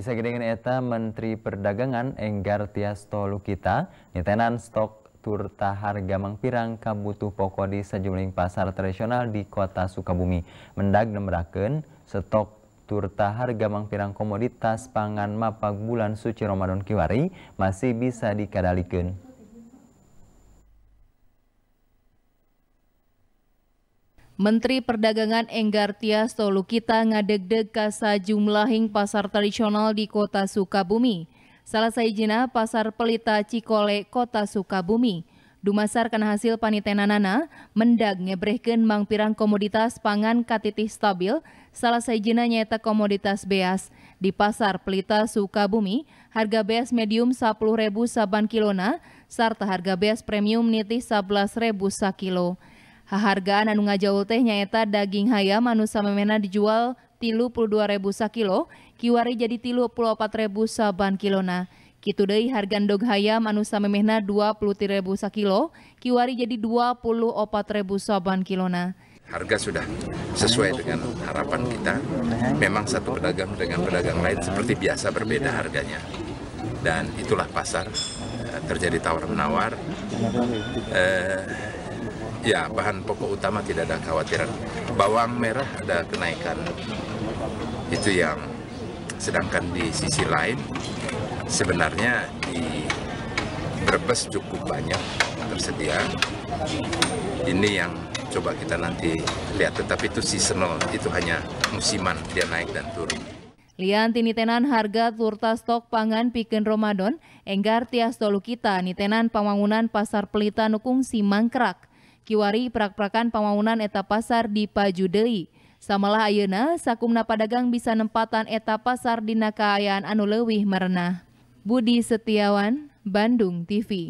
Sagedengan eta Menteri Perdagangan Enggar Tias Lukita nitenan stok turta harga mangpirang kabutuh pokok di sejumlah pasar tradisional di kota Sukabumi. Mendag raken stok turta harga mangpirang komoditas pangan mapak bulan suci Ramadan kiwari masih bisa dikendalikan. Menteri Perdagangan Enggar Enggartia Stolukita ngadeg-deg kasa jumlahing pasar tradisional di kota Sukabumi. Salah saijina pasar pelita Cikole kota Sukabumi. Dumasar hasil panitenanana, mendag ngebrehken mangpirang komoditas pangan katitih stabil, salah saijina nyata komoditas beas. Di pasar pelita Sukabumi, harga beas medium Rp10.000 saban kilona, serta harga beas premium nitih Rp11.000 sakilo. kilo. Hahargaan anu ngajaul teh nyaeta daging hayam anu samemena dijual tilu puluh dua ribu sakilo, kiwari jadi tilu puluh empat ribu saban kilona. Kitu deui harga dog hayam anu samemehna dua puluh tiga ribu sakilo, kiwari jadi dua puluh empat ribu saban kilona. Harga sudah sesuai dengan harapan kita. Memang satu pedagang dengan pedagang lain seperti biasa berbeda harganya. Dan itulah pasar eh, terjadi tawar menawar. Eh, Ya, bahan pokok utama tidak ada khawatiran. Bawang merah ada kenaikan. Itu yang sedangkan di sisi lain sebenarnya di Brebes cukup banyak tersedia. Ini yang coba kita nanti lihat, tetapi itu seasonal, itu hanya musiman dia naik dan turun. Lian tinitenan harga turta stok pangan piken Ramadan, enggar tias dolu kita nitenan pembangunan pasar pelita nukung simangkrak kiwari prak-prakan pamaunan eta pasar di Pajudei. Samalah ayeuna sakumna padagang bisa nempatan eta pasar dina kaayaan anu leuwih merenah. Budi Setiawan, Bandung TV.